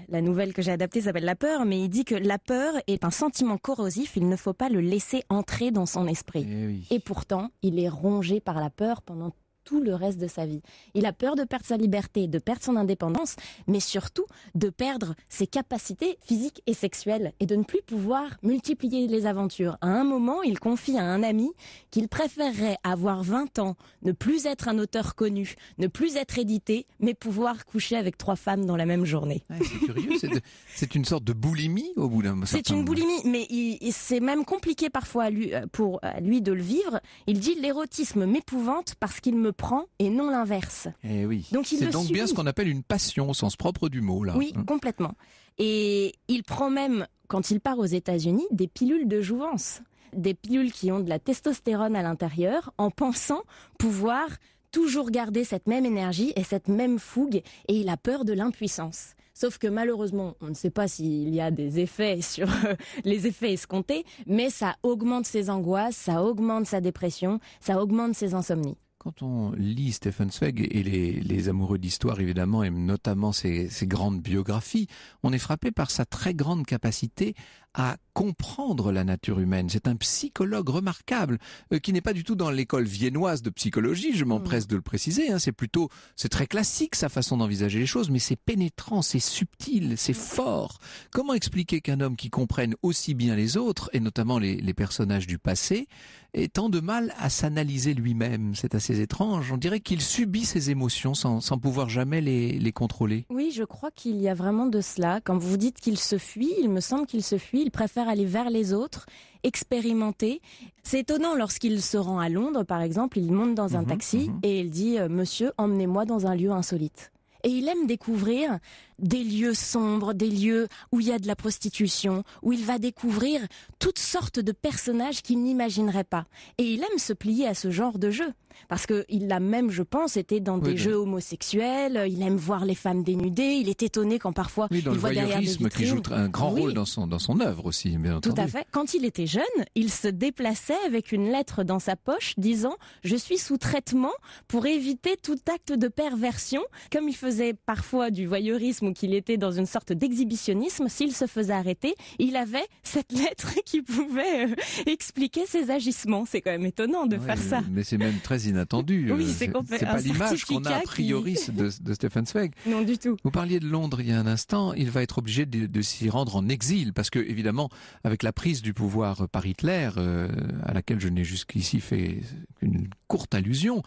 la nouvelle que j'ai adaptée s'appelle La peur, mais il dit que la peur est un sentiment corrosif, il ne faut pas le laisser entrer dans son esprit. Et, eh et pourtant, il est rongé par la peur pendant tout le reste de sa vie. Il a peur de perdre sa liberté, de perdre son indépendance, mais surtout de perdre ses capacités physiques et sexuelles et de ne plus pouvoir multiplier les aventures. À un moment, il confie à un ami qu'il préférerait avoir 20 ans, ne plus être un auteur connu, ne plus être édité, mais pouvoir coucher avec trois femmes dans la même journée. c'est curieux, c'est une sorte de boulimie au bout d'un moment. C'est une boulimie, mais c'est même compliqué parfois euh, pour euh, lui de le vivre. Il dit l'érotisme m'épouvante parce qu'il me prend et non l'inverse. Eh C'est donc bien ce qu'on appelle une passion au sens propre du mot là. Oui, hein. complètement. Et il prend même quand il part aux États-Unis des pilules de jouvence, des pilules qui ont de la testostérone à l'intérieur en pensant pouvoir toujours garder cette même énergie et cette même fougue et il a peur de l'impuissance. Sauf que malheureusement, on ne sait pas s'il y a des effets sur euh, les effets escomptés, mais ça augmente ses angoisses, ça augmente sa dépression, ça augmente ses insomnies. Quand on lit Stephen Zweig et les, amoureux d'histoire, évidemment, et notamment ses, grandes biographies, on est frappé par sa très grande capacité à comprendre la nature humaine. C'est un psychologue remarquable euh, qui n'est pas du tout dans l'école viennoise de psychologie, je m'empresse mm. de le préciser. Hein. c'est plutôt, c'est très classique sa façon d'envisager les choses, mais c'est pénétrant, c'est subtil, c'est mm. fort. Comment expliquer qu'un homme qui comprenne aussi bien les autres, et notamment les, personnages du passé, ait tant de mal à s'analyser lui-même C'est assez étrange. On dirait qu'il subit ses émotions sans, pouvoir jamais les contrôler. Oui, je crois qu'il y a vraiment de cela. Quand vous dites qu'il se fuit, il me semble qu'il se fuit il préfère aller vers les autres, expérimenter. C'est étonnant lorsqu'il se rend à Londres, par exemple, il monte dans un mhm, taxi mhm. et il dit euh, Monsieur, emmenez-moi dans un lieu insolite. Et il aime découvrir des lieux sombres, des lieux où il y a de la prostitution, où il va découvrir toutes sortes de personnages qu'il n'imaginerait pas. Et il aime se plier à ce genre de jeu. Parce qu'il a même, je pense, été dans des jeux homosexuels, il aime voir les femmes dénudées, il est étonné quand parfois il le voit derrière des qui joue un grand rôle dans son, dans son œuvre aussi, Tout à fait. Quand il était jeune, il se déplaçait avec une lettre dans sa poche disant « Je suis sous traitement pour éviter tout acte de perversion ». Comme il faisait parfois du voyeurisme ou qu'il était dans une sorte d'exhibitionnisme, s'il se faisait arrêter, il avait cette lettre qui pouvait euh, expliquer ses agissements. C'est quand même étonnant de faire ça. Mais c'est même très inattendu. Oui, euh, c'est pas l'image qu'on a a priori de, de, Zweig. Non, du tout. Vous parliez de Londres il y a un instant. Il va être obligé de, s'y rendre en exil parce que, évidemment, avec la prise du pouvoir par Hitler, euh, à laquelle je n'ai jusqu'ici fait qu'une courte allusion,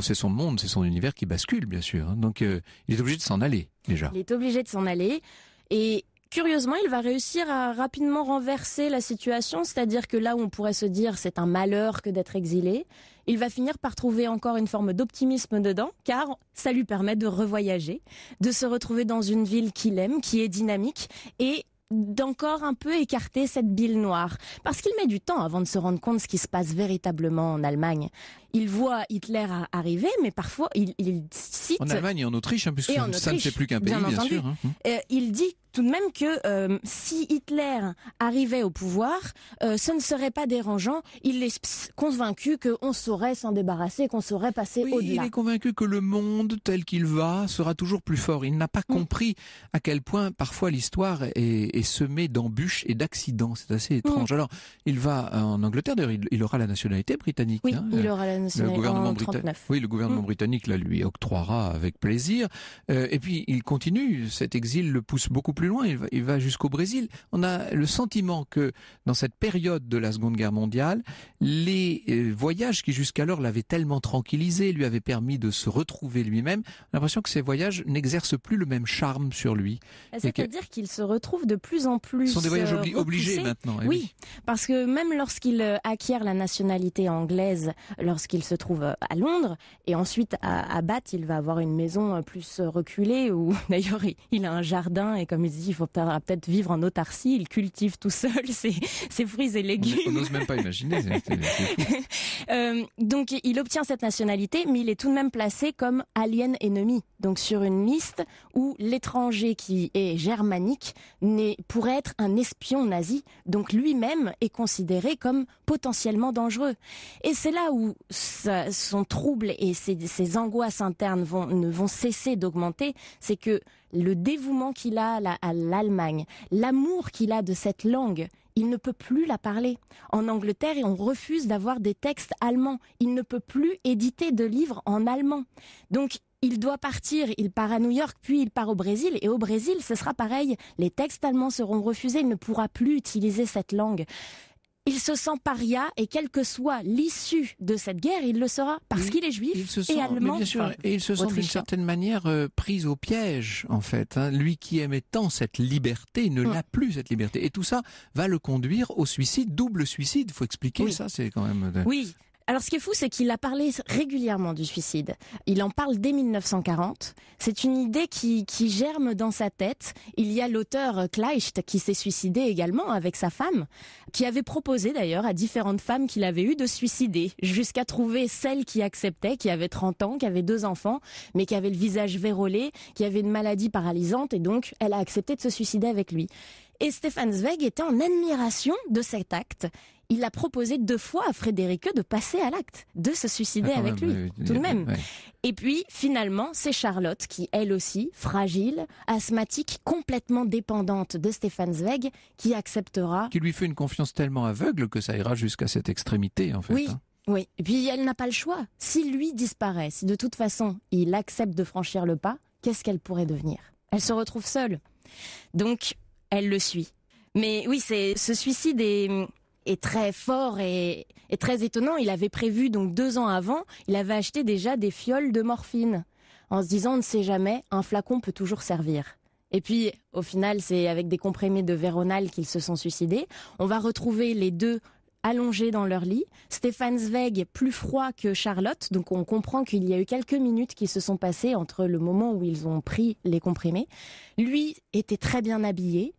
c'est son monde, c'est son univers qui bascule, bien sûr. Hein. Donc, euh, il est obligé de s'en aller déjà. Il est obligé de s'en aller. Et Curieusement, il va réussir à rapidement renverser la situation, c'est-à-dire que là où on pourrait se dire c'est un malheur que d'être exilé, il va finir par trouver encore une forme d'optimisme dedans, car ça lui permet de revoyager, de se retrouver dans une ville qu'il aime, qui est dynamique, et d'encore un peu écarter cette bile noire. Parce qu'il met du temps avant de se rendre compte de ce qui se passe véritablement en Allemagne. Il voit Hitler arriver, mais parfois il, cite... En Allemagne et en Autriche, hein, puisque ça, ne fait plus qu'un pays, bien, sûr. Hein. il dit tout de même que euh, si Hitler arrivait au pouvoir, euh, ce ne serait pas dérangeant. Il est convaincu qu'on saurait s'en débarrasser, qu'on saurait passer au-delà. Il est convaincu que le monde tel qu'il va sera toujours plus fort. Il n'a pas mm. compris à quel point parfois l'histoire est, semée d'embûches et d'accidents. C'est assez mm. étrange. Alors, il va euh, en Angleterre, d'ailleurs, il, aura la nationalité britannique. Oui, hein. il aura la nationalité le gouvernement en Oui, le gouvernement mm. britannique la lui octroiera avec plaisir. et puis, il continue. Cet exil le pousse beaucoup plus plus loin, il va, jusqu'au Brésil. On a le sentiment que dans cette période de la Seconde Guerre mondiale, les euh, voyages qui jusqu'alors l'avaient tellement tranquillisé, lui avaient permis de se retrouver lui-même, a l'impression que ces voyages n'exercent plus le même charme sur lui. C'est-à-dire qu'il se retrouve de plus en plus. Ce sont des voyages euh, obligés maintenant. Eh oui, parce que même lorsqu'il euh, acquiert la nationalité anglaise, lorsqu'il se trouve à Londres, et ensuite à, à Bath, il va avoir une maison plus reculée où d'ailleurs il a un jardin et comme il il faut ah, peut-être vivre en autarcie. Il cultive tout seul ses, fruits et légumes. On n'ose même pas imaginer. Euh, donc, il obtient cette nationalité, mais il est tout de même placé comme alien ennemi. Donc, sur une liste où l'étranger qui est germanique pourrait être un espion nazi. Donc, lui-même est considéré comme potentiellement dangereux. Et c'est là où son trouble et ses, ses angoisses internes vont, ne vont cesser d'augmenter. C'est que le dévouement qu'il a à l'Allemagne, l'amour qu'il a de cette langue, il ne peut plus la parler. En Angleterre, on refuse d'avoir des textes allemands. Il ne peut plus éditer de livres en allemand. Donc, il doit partir, il part à New York, puis il part au Brésil, et au Brésil, ce sera pareil. Les textes allemands seront refusés, il ne pourra plus utiliser cette langue il se sent paria et quelle que soit l'issue de cette guerre, il le sera parce qu'il est juif et allemand. et il se sent d'une certaine manière euh, pris au piège en fait. Hein. Lui qui aimait tant cette liberté ne l'a plus cette liberté et tout ça va le conduire au suicide, double suicide. Faut expliquer ça, c'est quand même. Oui, alors, ce qui est fou, c'est qu'il a parlé régulièrement du suicide. Il en parle dès 1940. C'est une idée qui, germe dans sa tête. Il y a l'auteur Kleist qui s'est suicidé également avec sa femme, qui avait proposé d'ailleurs à différentes femmes qu'il avait eues de suicider, jusqu'à trouver celle qui acceptait, qui avait 30 ans, qui avait deux enfants, mais qui avait le visage vérolé, qui avait une maladie paralysante, et donc elle a accepté de se suicider avec lui. Et Stefan Zweig était en admiration de cet acte il a proposé deux fois à Frédéric de passer à l'acte, de se suicider ah, avec lui, tout de même. Et puis, finalement, c'est Charlotte qui, elle aussi, fragile, asthmatique, complètement dépendante de Stéphane Zweig, qui acceptera. Qui lui fait une confiance tellement aveugle que ça ira jusqu'à cette extrémité, en fait. Oui. Hein. Oui, et puis elle n'a pas le choix. Si lui disparaît, si de toute façon il accepte de franchir le pas, qu'est-ce qu'elle pourrait devenir Elle se retrouve seule. Donc, elle le suit. Mais oui, c'est ce suicide est est très fort et, très étonnant. Il avait prévu, donc deux ans avant, il avait acheté déjà des fioles de morphine en se disant on ne sait jamais, un flacon peut toujours servir. Et puis, au final, c'est avec des comprimés de Véronal qu'ils se sont suicidés. On va retrouver les deux allongés dans leur lit. Stéphane Zweig, plus froid que Charlotte, donc on comprend qu'il y a eu quelques minutes qui se sont passées entre le moment où ils ont pris les comprimés. Lui était très bien habillé.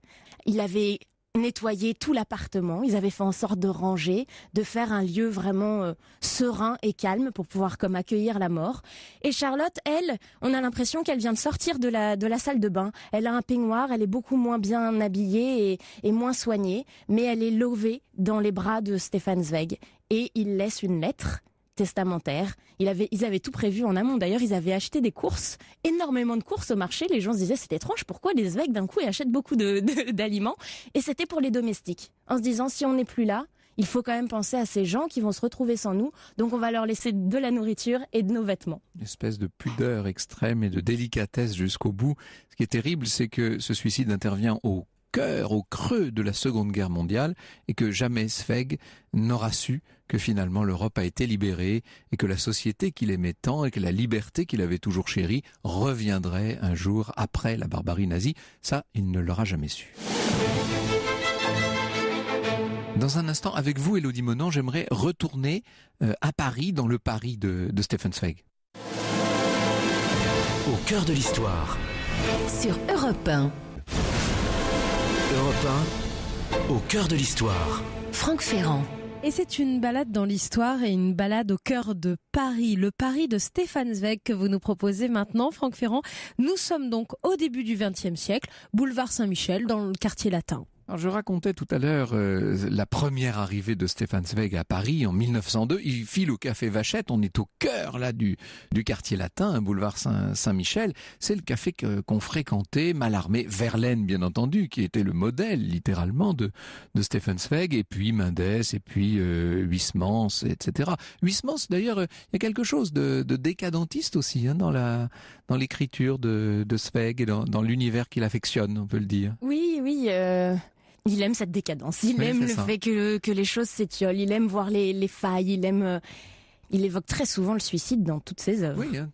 Il avait nettoyer tout l'appartement. Ils avaient fait en sorte de ranger, de faire un lieu vraiment euh, serein et calme pour pouvoir comme accueillir la mort. Et Charlotte, elle, on a l'impression qu'elle vient de sortir de la, de la salle de bain. Elle a un peignoir, elle est beaucoup moins bien habillée et, et moins soignée, mais elle est levée dans les bras de Stéphane Zweig. Et il laisse une lettre testamentaire. Il avait, ils avaient tout prévu en amont. D'ailleurs, ils avaient acheté des courses, énormément de courses au marché. Les gens se disaient, c'est étrange, pourquoi les évêques d'un coup achètent beaucoup d'aliments de, d'aliments Et c'était pour les domestiques, en se disant, si on n'est plus là, il faut quand même penser à ces gens qui vont se retrouver sans nous, donc on va leur laisser de la nourriture et de nos vêtements. Une espèce de pudeur extrême et de délicatesse jusqu'au bout. Ce qui est terrible, c'est que ce suicide intervient au cœur, au creux de la Seconde Guerre mondiale, et que jamais Zweig n'aura su que finalement l'Europe a été libérée et que la société qu'il aimait tant et que la liberté qu'il avait toujours chérie reviendrait un jour après la barbarie nazie. Ça, il ne l'aura jamais su. Dans un instant, avec vous, Elodie Monan, j'aimerais retourner euh, à Paris, dans le Paris de, de Stephen Zweig. Au cœur de l'histoire. Sur Europe 1. Europe au cœur de l'histoire. Franck Ferrand. Et c'est une balade dans l'histoire et une balade au cœur de Paris, le Paris de Stéphane Zweig que vous nous proposez maintenant, Franck Ferrand. Nous sommes donc au début du XXe siècle, boulevard Saint-Michel, dans le quartier latin je racontais tout à l'heure euh, la première arrivée de Stéphane Zweig à Paris en 1902. Il file au café Vachette. On est au cœur là du, du quartier latin, boulevard Saint-Michel. C'est le café qu'on fréquentait, fréquenté Mallarmé, Verlaine bien entendu, qui était le modèle littéralement de, de Stéphane Zweig, et puis Mendès, et puis euh, Huysmans, etc. Huysmans d'ailleurs, euh, il y a quelque chose de, de décadentiste aussi hein, dans la dans l'écriture de, de Zweig et dans, l'univers qu'il affectionne, on peut le dire. Oui, oui. Euh, il aime cette décadence, il aime le fait que, que les choses s'étiolent, il aime voir les, les failles, il aime euh, il évoque très souvent le suicide dans toutes ses œuvres. Oui, hein,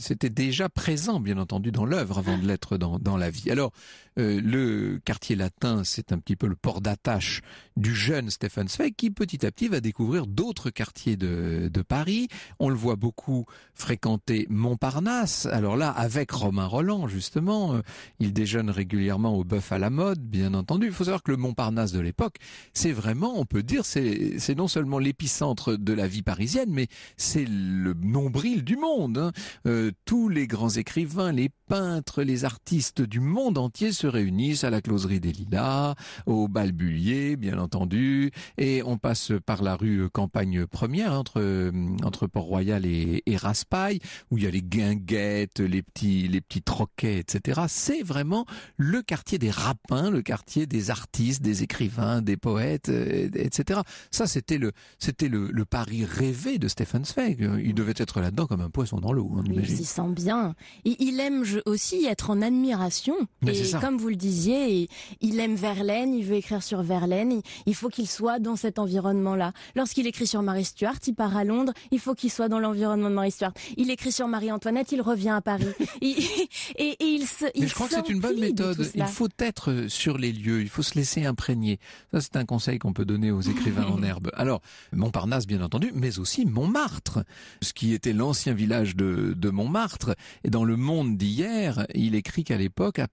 c'était déjà présent, bien entendu, dans l'œuvre avant de l'être dans, la vie. Alors, euh, le quartier latin, c'est un petit peu le port d'attache du jeune Stephen Zweig qui, petit à petit, va découvrir d'autres quartiers de, Paris. On le voit beaucoup fréquenter Montparnasse. Alors là, avec Romain Roland, justement, euh, il déjeune régulièrement au bœuf à la mode, bien entendu. Il faut savoir que le Montparnasse de l'époque, c'est vraiment, on peut dire, c'est non seulement l'épicentre de la vie parisienne, mais c'est le nombril du monde. Hein. Euh, tous les grands écrivains, les peintres, les artistes du monde entier se réunissent à la Closerie des Lilas, au Balbulier, bien entendu, et on passe par la rue Campagne Première entre entre Port-Royal et, Raspail, où il y a les guinguettes, les petits les petits troquets, etc. C'est vraiment le quartier des rapins, le quartier des artistes, des écrivains, des poètes, etc. Ça, c'était le c'était le Paris rêvé de Stefan Zweig. Il devait être là-dedans comme un poisson dans l'eau. Hein, il s'y sent bien. il aime aussi être en admiration. et comme vous le disiez, il aime Verlaine, il veut écrire sur Verlaine. Il faut qu'il soit dans cet environnement-là. Lorsqu'il écrit sur Marie Stuart, il part à Londres. Il faut qu'il soit dans l'environnement de Marie Stuart. Il écrit sur Marie-Antoinette, il revient à Paris. et, il se. Mais je crois que c'est une bonne méthode. Il faut être sur les lieux. Il faut se laisser imprégner. Ça, c'est un conseil qu'on peut donner aux écrivains en herbe. Alors, Montparnasse, bien entendu, mais aussi Mont Montmartre, ce qui était l'ancien village de, Montmartre. Et dans Le Monde d'hier, il écrit qu'à l'époque, à,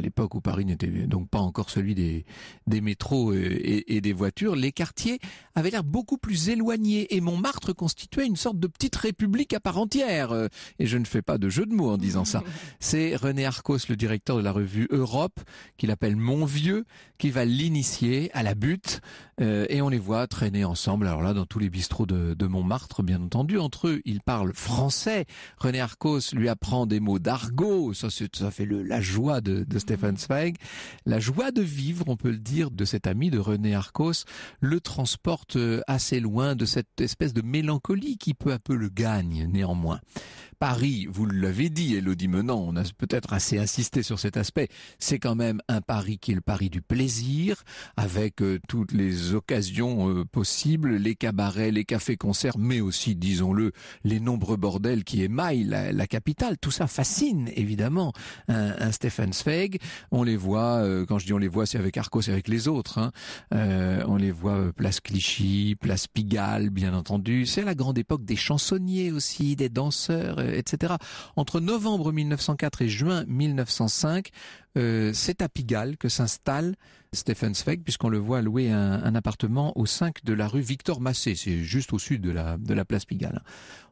l'époque où Paris n'était donc pas encore celui des, des métros et, des voitures, les quartiers avaient l'air beaucoup plus éloignés et Montmartre constituait une sorte de petite république à part entière. Euh, et je ne fais pas de jeu de mots en disant ça. C'est René Arcos, le directeur de la revue Europe, qu'il appelle Mon Vieux, qui va l'initier à la butte euh, et on les voit traîner ensemble, alors là, dans tous les bistrots de, Montmartre, bien entendu. Entre eux, ils parlent français. René Arcos lui apprend des mots d'argot. Ça, ça fait la joie de, de Stefan mmh. Zweig. La joie de vivre, on peut le dire, de cet ami de René Arcos, le transporte euh, assez loin de cette espèce de mélancolie qui peu à peu le gagne, néanmoins. Paris, vous l'avez dit, Elodie Menant, on a peut-être assez insisté sur cet aspect, c'est quand même un Paris qui est le Paris du plaisir, avec euh, toutes les occasions euh, possibles, les cabarets, les cafés-concerts, mais aussi, disons-le, les nombreux bordels qui émaillent la, capitale. Tout ça fascine, évidemment, un, un Stefan On les voit, euh, quand je dis on les voit, c'est avec Arcos, c'est avec les autres. Hein. on les voit place Clichy, place Pigalle, bien entendu. C'est la grande époque des chansonniers aussi, des danseurs euh, etc. Entre novembre 1904 et juin 1905, euh, c'est à Pigalle que s'installe Stephen Zweig, puisqu'on le voit louer un, appartement au 5 de la rue Victor Massé, c'est juste au sud de la, de la place Pigalle.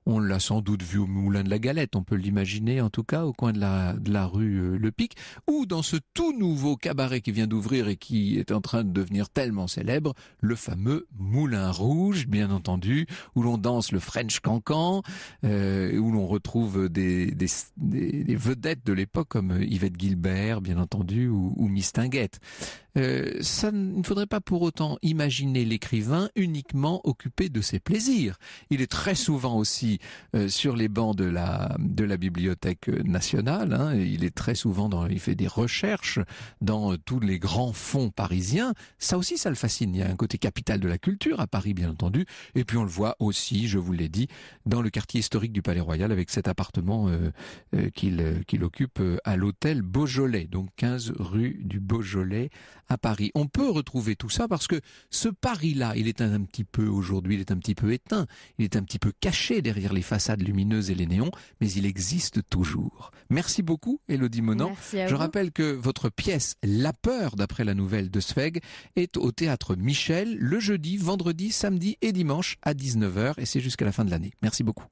On l'a sans doute vu au Moulin de la Galette, on peut l'imaginer en tout cas au coin de la, de la rue euh, Le Pic, ou dans ce tout nouveau cabaret qui vient d'ouvrir et qui est en train de devenir tellement célèbre, le fameux Moulin Rouge, bien entendu, où l'on danse le French Cancan, euh, où l'on retrouve des, des, des vedettes de l'époque comme Yvette Gilbert, bien bien entendu, ou, ou Tinguette euh, ça, il ne faudrait pas pour autant imaginer l'écrivain uniquement occupé de ses plaisirs. Il est très souvent aussi euh, sur les bancs de la de la bibliothèque nationale. Hein, il est très souvent dans, il fait des recherches dans euh, tous les grands fonds parisiens. Ça aussi, ça le fascine. Il y a un côté capital de la culture à Paris, bien entendu. Et puis on le voit aussi, je vous l'ai dit, dans le quartier historique du Palais Royal avec cet appartement qu'il qu'il occupe à l'hôtel Beaujolais, donc 15 rue du Beaujolais à Paris. On peut retrouver tout ça parce que ce Paris-là, il est un, petit peu aujourd'hui, il est un petit peu éteint, il est un petit peu caché derrière les façades lumineuses et les néons, mais il existe toujours. Merci beaucoup, Elodie Monan. Je rappelle que votre pièce La peur, d'après la nouvelle de Sveg, est au théâtre Michel le jeudi, vendredi, samedi et dimanche à 19h et c'est jusqu'à la fin de l'année. Merci beaucoup.